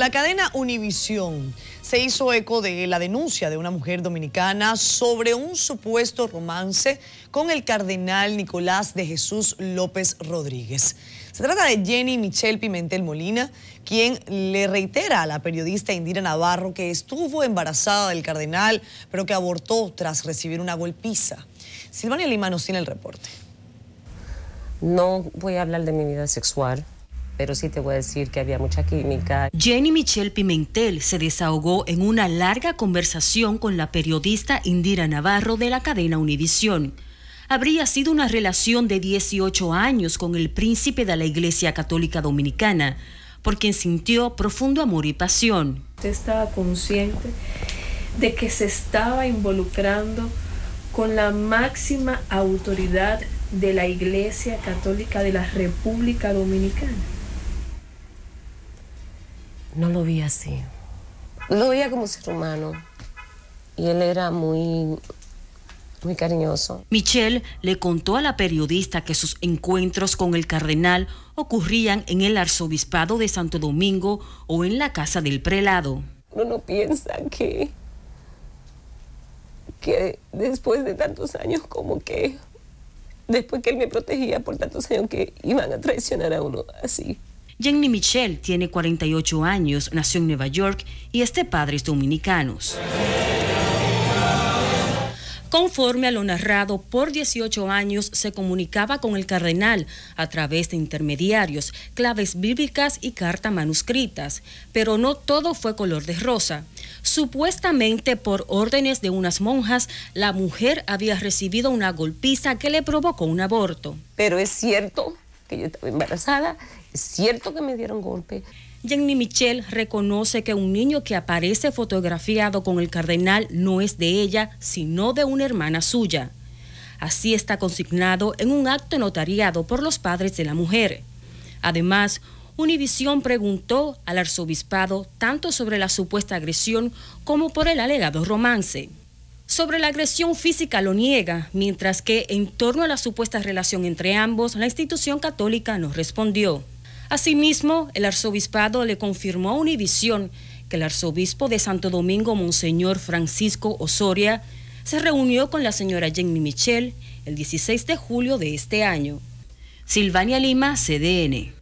La cadena Univisión se hizo eco de la denuncia de una mujer dominicana sobre un supuesto romance con el cardenal Nicolás de Jesús López Rodríguez. Se trata de Jenny Michelle Pimentel Molina, quien le reitera a la periodista Indira Navarro que estuvo embarazada del cardenal, pero que abortó tras recibir una golpiza. Silvania Lima nos tiene el reporte. No voy a hablar de mi vida sexual pero sí te voy a decir que había mucha química. Jenny Michelle Pimentel se desahogó en una larga conversación con la periodista Indira Navarro de la cadena Univisión. Habría sido una relación de 18 años con el príncipe de la Iglesia Católica Dominicana, por quien sintió profundo amor y pasión. Usted estaba consciente de que se estaba involucrando con la máxima autoridad de la Iglesia Católica de la República Dominicana no lo vi así. Lo veía como ser humano y él era muy muy cariñoso. Michelle le contó a la periodista que sus encuentros con el cardenal ocurrían en el arzobispado de Santo Domingo o en la casa del prelado. Uno no piensa que, que después de tantos años, como que después que él me protegía por tantos años, que iban a traicionar a uno así. Jenny Michelle tiene 48 años, nació en Nueva York y es padre padres dominicanos. Conforme a lo narrado, por 18 años se comunicaba con el cardenal a través de intermediarios, claves bíblicas y cartas manuscritas, pero no todo fue color de rosa. Supuestamente por órdenes de unas monjas, la mujer había recibido una golpiza que le provocó un aborto. Pero es cierto, yo estaba embarazada. Es cierto que me dieron golpe. Jenny Michel reconoce que un niño que aparece fotografiado con el cardenal no es de ella, sino de una hermana suya. Así está consignado en un acto notariado por los padres de la mujer. Además, Univisión preguntó al arzobispado tanto sobre la supuesta agresión como por el alegado romance. Sobre la agresión física lo niega, mientras que en torno a la supuesta relación entre ambos, la institución católica no respondió. Asimismo, el arzobispado le confirmó a Univisión que el arzobispo de Santo Domingo, Monseñor Francisco Osoria, se reunió con la señora Jenny Michel el 16 de julio de este año. Silvania Lima, CDN.